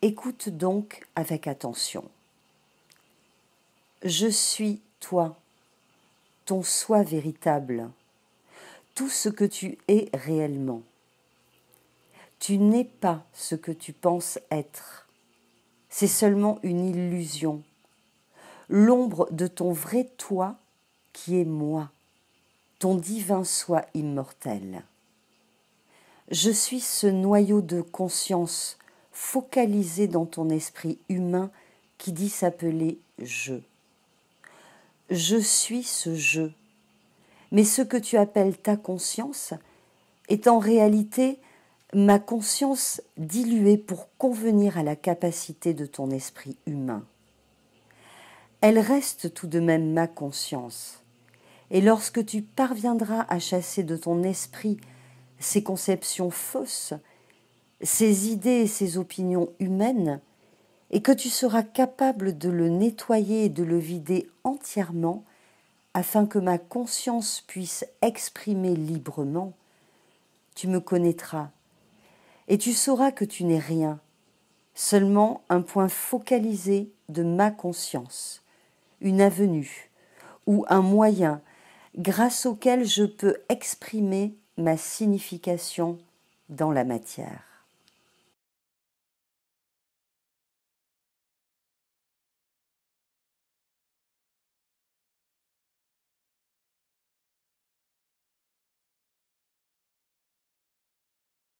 Écoute donc avec attention. Je suis toi, ton soi véritable, tout ce que tu es réellement. Tu n'es pas ce que tu penses être. C'est seulement une illusion, l'ombre de ton vrai toi qui est moi, ton divin soi immortel. Je suis ce noyau de conscience focalisé dans ton esprit humain qui dit s'appeler je. Je suis ce je. Mais ce que tu appelles ta conscience est en réalité ma conscience diluée pour convenir à la capacité de ton esprit humain. Elle reste tout de même ma conscience. Et lorsque tu parviendras à chasser de ton esprit ces conceptions fausses ses idées et ses opinions humaines, et que tu seras capable de le nettoyer et de le vider entièrement afin que ma conscience puisse exprimer librement, tu me connaîtras, et tu sauras que tu n'es rien, seulement un point focalisé de ma conscience, une avenue ou un moyen grâce auquel je peux exprimer ma signification dans la matière.